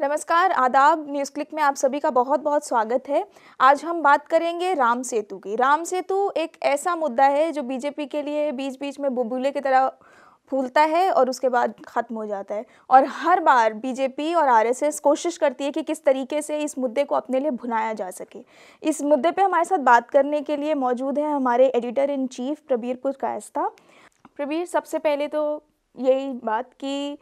नमस्कार आदाब news click में आप सभी का बहुत बहुत स्वागत है आज हम बात करेंगे राम सेतु की राम सेतु एक ऐसा मुद्दा है जो बीजेपी के लिए बीच बीच में बुबुले की तरह फूलता है और उसके बाद ख़त्म हो जाता है और हर बार बीजेपी और आरएसएस कोशिश करती है कि किस तरीके से इस मुद्दे को अपने लिए भुनाया जा सके इस मुद्दे पर हमारे साथ बात करने के लिए मौजूद है हमारे editor in chief Prabir Purkayastha Prabir सबसे पहले तो यही बात कि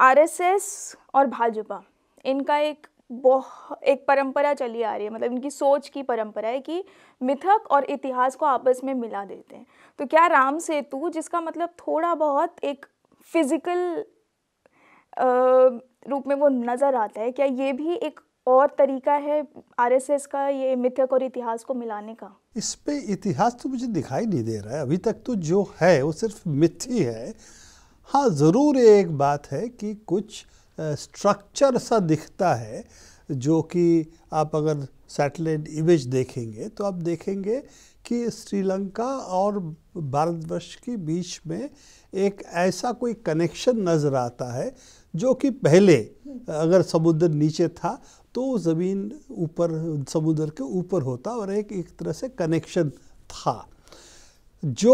आरएसएस और भाजपा इनका एक बहुत एक परंपरा चली आ रही है मतलब इनकी सोच की परंपरा है कि मिथक और इतिहास को आपस में मिला देते हैं तो क्या राम सेतु जिसका मतलब थोड़ा बहुत एक फिजिकल रूप में वो नज़र आता है क्या ये भी एक और तरीका है आरएसएस का ये मिथक और इतिहास को मिलाने का इस पे इतिहास तो मुझे दिखाई नहीं दे रहा है अभी तक तो जो है वो सिर्फ मिथ्य है हाँ ज़रूर ये एक बात है कि कुछ स्ट्रक्चर सा दिखता है जो कि आप अगर सैटेलाइट इमेज देखेंगे तो आप देखेंगे कि श्रीलंका और भारतवर्ष के बीच में एक ऐसा कोई कनेक्शन नज़र आता है जो कि पहले अगर समुद्र नीचे था तो ज़मीन ऊपर समुद्र के ऊपर होता और एक एक तरह से कनेक्शन था जो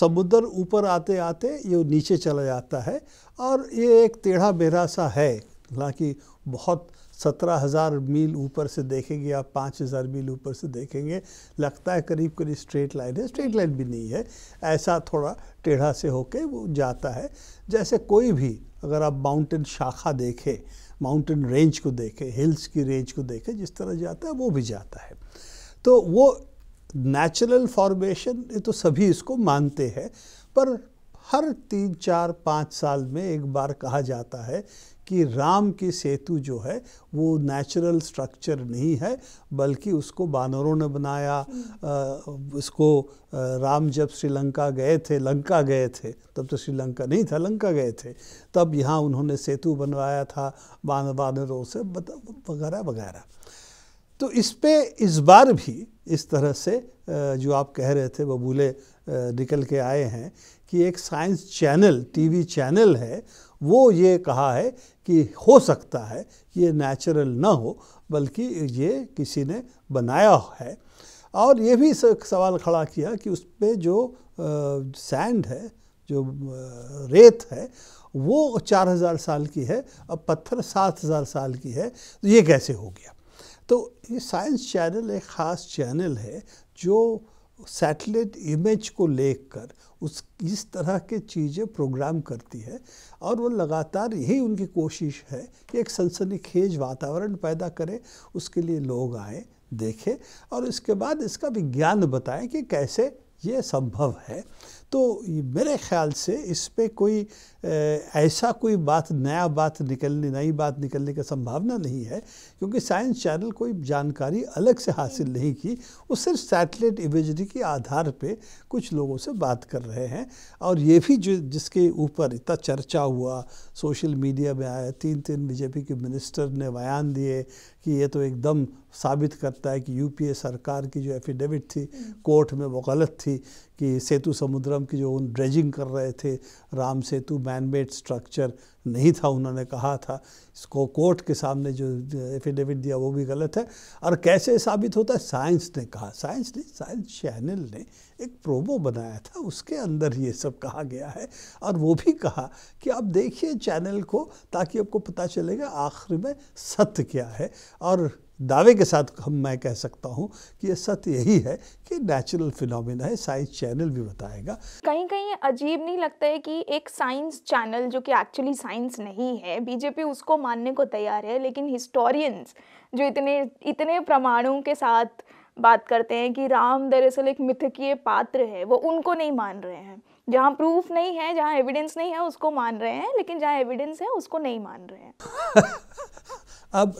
समुद्र ऊपर आते आते ये नीचे चला जाता है और ये एक टेढ़ा बेढ़ा सा है हालांकि बहुत सत्रह हज़ार मील ऊपर से देखेंगे आप पाँच हज़ार मील ऊपर से देखेंगे लगता है करीब करीब स्ट्रेट लाइन है स्ट्रेट लाइन भी नहीं है ऐसा थोड़ा टेढ़ा से होके वो जाता है जैसे कोई भी अगर आप माउंटेन शाखा देखें माउंटेन रेंज को देखें हिल्स की रेंज को देखें जिस तरह जाता है वो भी जाता है तो वो नेचुरल फॉर्मेशन ये तो सभी इसको मानते हैं पर हर तीन चार पाँच साल में एक बार कहा जाता है कि राम की सेतु जो है वो नेचुरल स्ट्रक्चर नहीं है बल्कि उसको बानरों ने बनाया उसको राम जब श्रीलंका गए थे लंका गए थे तब तो श्रीलंका नहीं था लंका गए थे तब यहाँ उन्होंने सेतु बनवाया था बानरों से वगैरह वगैरह तो इस पे इस बार भी इस तरह से जो आप कह रहे थे बबूले निकल के आए हैं कि एक साइंस चैनल टीवी चैनल है वो ये कहा है कि हो सकता है ये नेचुरल ना हो बल्कि ये किसी ने बनाया है और ये भी सवाल खड़ा किया कि उस पर जो सैंड है जो रेत है वो 4000 साल की है अब पत्थर 7000 साल की है तो ये कैसे हो गया तो ये साइंस चैनल एक ख़ास चैनल है जो सैटेलाइट इमेज को लेकर उस इस तरह के चीज़ें प्रोग्राम करती है और वो लगातार यही उनकी कोशिश है कि एक सनसनीखेज वातावरण पैदा करें उसके लिए लोग आए देखें और इसके बाद इसका विज्ञान बताएं कि कैसे ये संभव है तो मेरे ख्याल से इस पर कोई ऐसा कोई बात नया बात निकलने नई बात निकलने का संभावना नहीं है क्योंकि साइंस चैनल कोई जानकारी अलग से हासिल नहीं की वो सिर्फ सैटेलाइट इमेजरी के आधार पे कुछ लोगों से बात कर रहे हैं और ये भी जो जिसके ऊपर इतना चर्चा हुआ सोशल मीडिया में आया तीन तीन बीजेपी के मिनिस्टर ने बयान दिए कि ये तो एकदम साबित करता है कि यूपीए सरकार की जो एफिडेविट थी कोर्ट में वो गलत थी कि सेतु समुद्रम की जो उन ड्रेजिंग कर रहे थे राम सेतु मैनमेड स्ट्रक्चर नहीं था उन्होंने कहा था इसको कोर्ट के सामने जो एफिडेविट दिया वो भी गलत है और कैसे साबित होता है साइंस ने कहा साइंस ने साइंस चैनल ने एक प्रोमो बनाया था उसके अंदर ये सब कहा गया है और वो भी कहा कि आप देखिए चैनल को ताकि आपको पता चलेगा आखिर में सत्य क्या है और दावे के साथ हम मैं कह सकता हूं कि यह सत्य यही है कि नेचुरल फिनोमिना है साइंस चैनल भी बताएगा कहीं कहीं अजीब नहीं लगता है कि एक साइंस चैनल जो कि एक्चुअली साइंस नहीं है बीजेपी उसको मानने को तैयार है लेकिन हिस्टोरियंस जो इतने इतने प्रमाणों के साथ बात करते हैं कि राम दरअसल एक मिथकीय पात्र है वो उनको नहीं मान रहे हैं जहाँ प्रूफ नहीं है जहाँ एविडेंस नहीं है उसको मान रहे हैं लेकिन जहाँ एविडेंस है उसको नहीं मान रहे हैं अब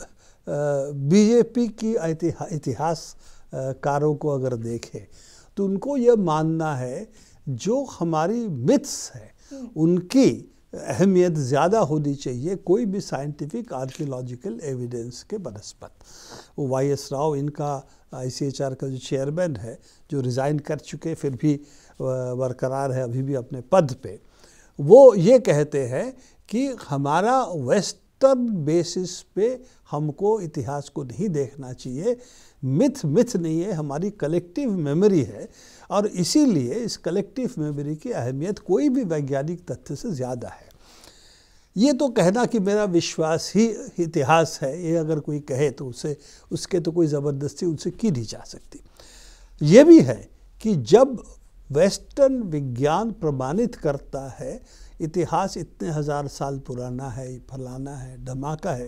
बीजेपी की इतिहास कारों को अगर देखें तो उनको ये मानना है जो हमारी मिथ्स है उनकी अहमियत ज़्यादा होनी चाहिए कोई भी साइंटिफिक आर्कियोलॉजिकल एविडेंस के बनस्पत वो वाई एस राव इनका आई सी एच आर का जो चेयरमैन है जो रिज़ाइन कर चुके फिर भी बरकरार है अभी भी अपने पद पे वो ये कहते हैं कि हमारा वेस्ट तब बेसिस पे हमको इतिहास को नहीं देखना चाहिए मिथ मिथ नहीं है हमारी कलेक्टिव मेमोरी है और इसीलिए इस कलेक्टिव मेमोरी की अहमियत कोई भी वैज्ञानिक तथ्य से ज़्यादा है ये तो कहना कि मेरा विश्वास ही इतिहास है ये अगर कोई कहे तो उसे उसके तो कोई ज़बरदस्ती उनसे की नहीं जा सकती ये भी है कि जब वेस्टर्न विज्ञान प्रमाणित करता है इतिहास इतने हज़ार साल पुराना है फलाना है धमाका है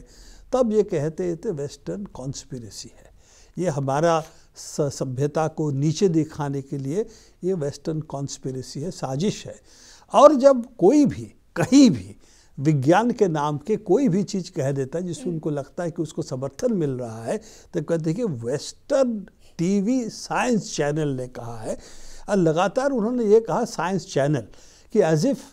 तब ये कहते थे वेस्टर्न कॉन्स्पिरेसी है ये हमारा सभ्यता को नीचे दिखाने के लिए ये वेस्टर्न कॉन्स्पिरेसी है साजिश है और जब कोई भी कहीं भी विज्ञान के नाम के कोई भी चीज़ कह देता है जिससे उनको लगता है कि उसको समर्थन मिल रहा है तो कहते हैं कि वेस्टर्न टीवी साइंस चैनल ने कहा है और लगातार उन्होंने ये कहा साइंस चैनल कि एज इफ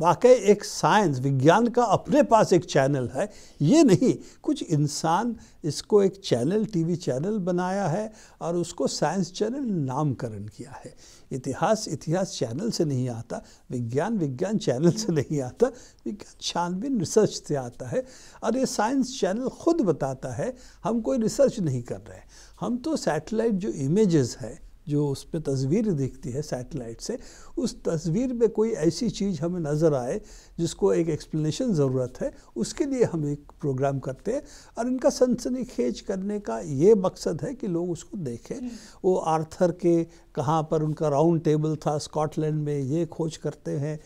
वाकई एक साइंस विज्ञान का अपने पास एक चैनल है ये नहीं कुछ इंसान इसको एक चैनल टीवी चैनल बनाया है और उसको साइंस चैनल नामकरण किया है इतिहास इतिहास चैनल से नहीं आता विज्ञान विज्ञान चैनल से नहीं आता विज्ञान छानबीन रिसर्च से आता है और ये साइंस चैनल खुद बताता है हम कोई रिसर्च नहीं कर रहे हम तो सैटेलाइट जो इमेजेस है जो उस पर तस्वीर दिखती है सैटेलाइट से उस तस्वीर में कोई ऐसी चीज़ हमें नज़र आए जिसको एक एक्सप्लेनेशन ज़रूरत है उसके लिए हम एक प्रोग्राम करते हैं और इनका सनसनी खेज करने का ये मकसद है कि लोग उसको देखें हम्म। वो आर्थर के कहाँ पर उनका राउंड टेबल था स्कॉटलैंड में ये खोज करते हैं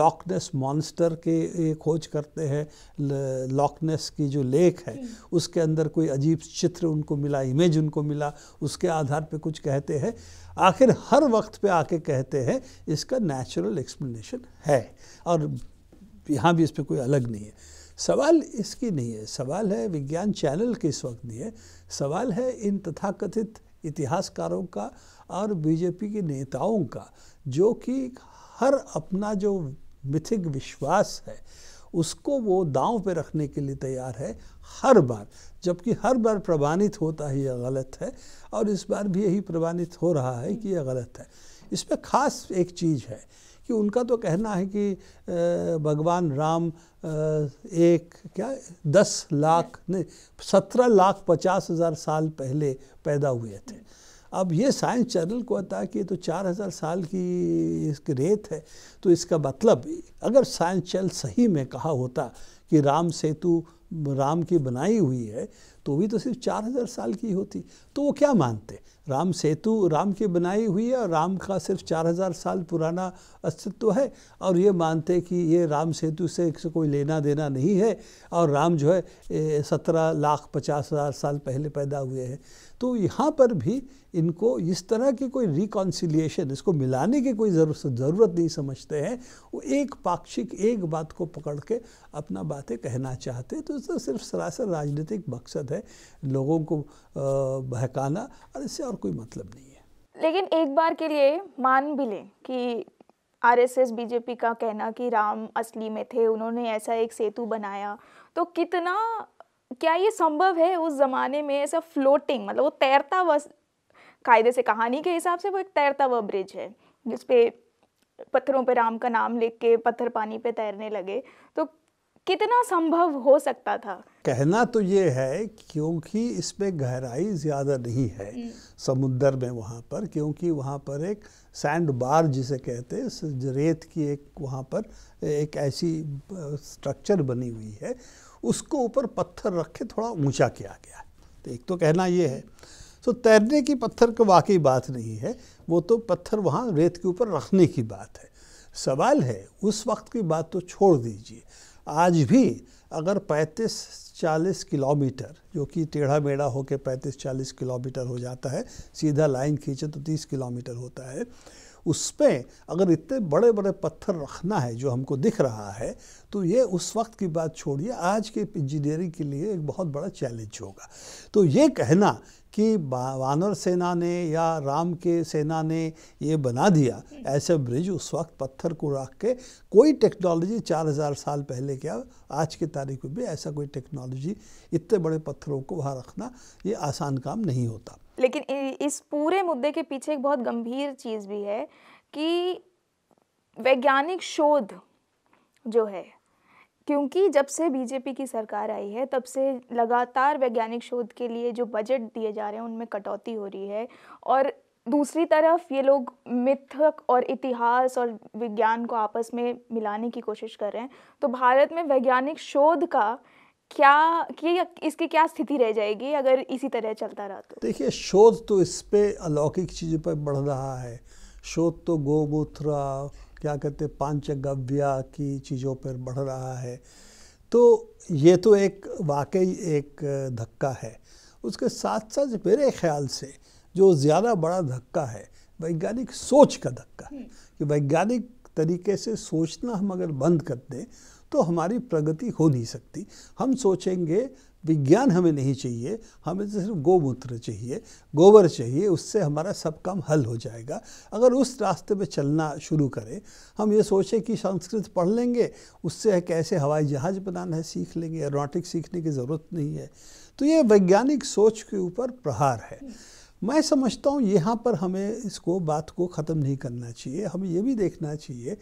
लॉकनेस मॉन्स्टर के ये खोज करते हैं लॉकनेस की जो लेक है हम्म। उसके अंदर कोई अजीब चित्र उनको मिला इमेज उनको मिला उसके आधार पर कुछ कहते हैं आखिर हर वक्त पे आके कहते हैं इसका नेचुरल एक्सप्लेनेशन है और यहाँ भी इस पर कोई अलग नहीं है सवाल इसकी नहीं है सवाल है विज्ञान चैनल के इस वक्त नहीं है सवाल है इन तथाकथित इतिहासकारों का और बीजेपी के नेताओं का जो कि हर अपना जो मिथिक विश्वास है उसको वो दांव पे रखने के लिए तैयार है हर बार जबकि हर बार प्रमाणित होता है यह गलत है और इस बार भी यही प्रमाणित हो रहा है कि यह गलत है इस पर ख़ास एक चीज़ है कि उनका तो कहना है कि भगवान राम एक क्या दस लाख नहीं सत्रह लाख पचास हज़ार साल पहले पैदा हुए थे अब ये साइंस चैनल को आता है कि तो चार हज़ार साल की इसकी रेत है तो इसका मतलब अगर साइंस चैनल सही में कहा होता कि राम सेतु राम की बनाई हुई है तो भी तो सिर्फ चार हज़ार साल की होती तो वो क्या मानते राम सेतु राम की बनाई हुई है और राम का सिर्फ चार हज़ार साल पुराना अस्तित्व है और ये मानते कि ये राम सेतु से कोई लेना देना नहीं है और राम जो है सत्रह लाख पचास हज़ार साल पहले पैदा हुए हैं तो यहाँ पर भी इनको इस तरह की कोई रिकॉन्सिलिएशन इसको मिलाने की कोई ज़रूरत नहीं समझते हैं वो एक पाक्षिक एक बात को पकड़ के अपना बातें कहना चाहते हैं तो इसका तो सिर्फ सरासर राजनीतिक मकसद है लोगों को बहकाना और इससे और कोई मतलब नहीं है लेकिन एक बार के लिए मान भी लें कि आरएसएस बीजेपी का कहना कि राम असली में थे उन्होंने ऐसा एक सेतु बनाया तो कितना क्या ये संभव है उस ज़माने में ऐसा फ्लोटिंग मतलब वो तैरता हुआ कायदे से कहानी के हिसाब से वो एक तैरता हुआ ब्रिज है जिसपे पत्थरों पे राम का नाम लिख के पत्थर पानी पे तैरने लगे तो कितना संभव हो सकता था कहना तो ये है क्योंकि इसमें गहराई ज़्यादा नहीं है हम्म। समुद्र में वहाँ पर क्योंकि वहाँ पर एक सैंड बार जिसे कहते हैं रेत की एक वहाँ पर एक ऐसी स्ट्रक्चर बनी हुई है उसको ऊपर पत्थर रख के थोड़ा ऊंचा किया गया तो एक तो कहना ये है तो तैरने की पत्थर का वाकई बात नहीं है वो तो पत्थर वहाँ रेत के ऊपर रखने की बात है सवाल है उस वक्त की बात तो छोड़ दीजिए आज भी अगर 35-40 किलोमीटर जो कि टेढ़ा मेढ़ा होकर 35-40 किलोमीटर हो जाता है सीधा लाइन खींचे तो 30 किलोमीटर होता है उसमें अगर इतने बड़े बड़े पत्थर रखना है जो हमको दिख रहा है तो ये उस वक्त की बात छोड़िए आज के इंजीनियरिंग के लिए एक बहुत बड़ा चैलेंज होगा तो ये कहना कि वानर सेना ने या राम के सेना ने ये बना दिया ऐसे ब्रिज उस वक्त पत्थर को रख के कोई टेक्नोलॉजी 4000 साल पहले क्या आज की तारीख में भी ऐसा कोई टेक्नोलॉजी इतने बड़े पत्थरों को वहाँ रखना ये आसान काम नहीं होता लेकिन इस पूरे मुद्दे के पीछे एक बहुत गंभीर चीज़ भी है कि वैज्ञानिक शोध जो है क्योंकि जब से बीजेपी की सरकार आई है तब से लगातार वैज्ञानिक शोध के लिए जो बजट दिए जा रहे हैं उनमें कटौती हो रही है और दूसरी तरफ ये लोग मिथक और इतिहास और विज्ञान को आपस में मिलाने की कोशिश कर रहे हैं तो भारत में वैज्ञानिक शोध का क्या कि इसकी क्या स्थिति रह जाएगी अगर इसी तरह चलता रहा तो देखिए शोध तो इस पर अलौकिक चीज़ों पर बढ़ रहा है शोध तो गोमूत्र क्या कहते हैं पांच गव्या की चीज़ों पर बढ़ रहा है तो ये तो एक वाकई एक धक्का है उसके साथ साथ मेरे ख्याल से जो ज़्यादा बड़ा धक्का है वैज्ञानिक सोच का धक्का है कि वैज्ञानिक तरीके से सोचना हम अगर बंद कर दें तो हमारी प्रगति हो नहीं सकती हम सोचेंगे विज्ञान हमें नहीं चाहिए हमें तो सिर्फ गोमूत्र चाहिए गोबर चाहिए उससे हमारा सब काम हल हो जाएगा अगर उस रास्ते पे चलना शुरू करें हम ये सोचें कि संस्कृत पढ़ लेंगे उससे कैसे हवाई जहाज़ बनाना है सीख लेंगे एरोनॉटिक्स सीखने की ज़रूरत नहीं है तो ये वैज्ञानिक सोच के ऊपर प्रहार है मैं समझता हूँ यहाँ पर हमें इसको बात को ख़त्म नहीं करना चाहिए हमें ये भी देखना चाहिए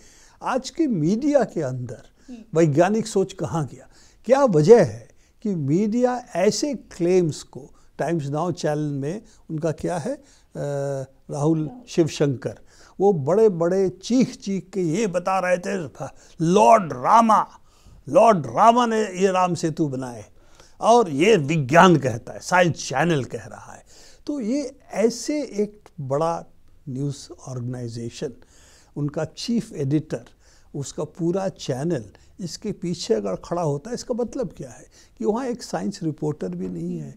आज के मीडिया के अंदर हम्म। वैज्ञानिक सोच कहाँ गया क्या वजह है कि मीडिया ऐसे क्लेम्स को टाइम्स नाउ चैनल में उनका क्या है राहुल शिवशंकर वो बड़े बड़े चीख चीख के ये बता रहे थे लॉर्ड रामा लॉर्ड रामा ने ये राम सेतु बनाए और ये विज्ञान कहता है साइंस चैनल कह रहा है तो ये ऐसे एक बड़ा न्यूज़ ऑर्गेनाइजेशन उनका चीफ एडिटर उसका पूरा चैनल इसके पीछे अगर खड़ा होता है इसका मतलब क्या है कि वहाँ एक साइंस रिपोर्टर भी नहीं है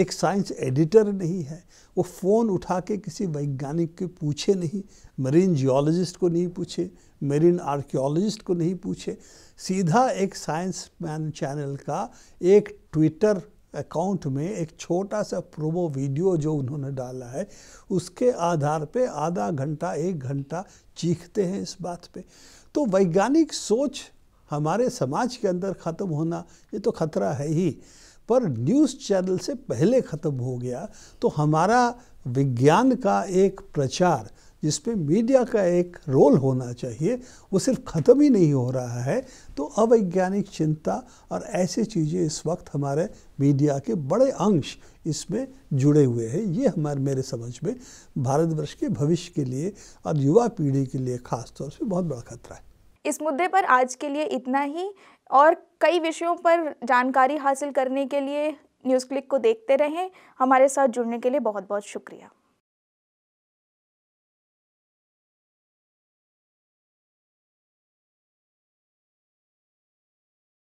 एक साइंस एडिटर नहीं है वो फ़ोन उठा के किसी वैज्ञानिक के पूछे नहीं मरीन जियोलॉजिस्ट को नहीं पूछे मरीन आर्कियोलॉजिस्ट को नहीं पूछे सीधा एक साइंस मैन चैनल का एक ट्विटर अकाउंट में एक छोटा सा प्रोमो वीडियो जो उन्होंने डाला है उसके आधार पे आधा घंटा एक घंटा चीखते हैं इस बात पे तो वैज्ञानिक सोच हमारे समाज के अंदर ख़त्म होना ये तो खतरा है ही पर न्यूज़ चैनल से पहले ख़त्म हो गया तो हमारा विज्ञान का एक प्रचार जिसमें मीडिया का एक रोल होना चाहिए वो सिर्फ ख़त्म ही नहीं हो रहा है तो अवैज्ञानिक चिंता और ऐसी चीज़ें इस वक्त हमारे मीडिया के बड़े अंश इसमें जुड़े हुए हैं ये हमारे मेरे समझ में भारतवर्ष के भविष्य के लिए और युवा पीढ़ी के लिए ख़ास तौर से बहुत बड़ा खतरा है इस मुद्दे पर आज के लिए इतना ही और कई विषयों पर जानकारी हासिल करने के लिए न्यूज़ क्लिक को देखते रहें हमारे साथ जुड़ने के लिए बहुत बहुत शुक्रिया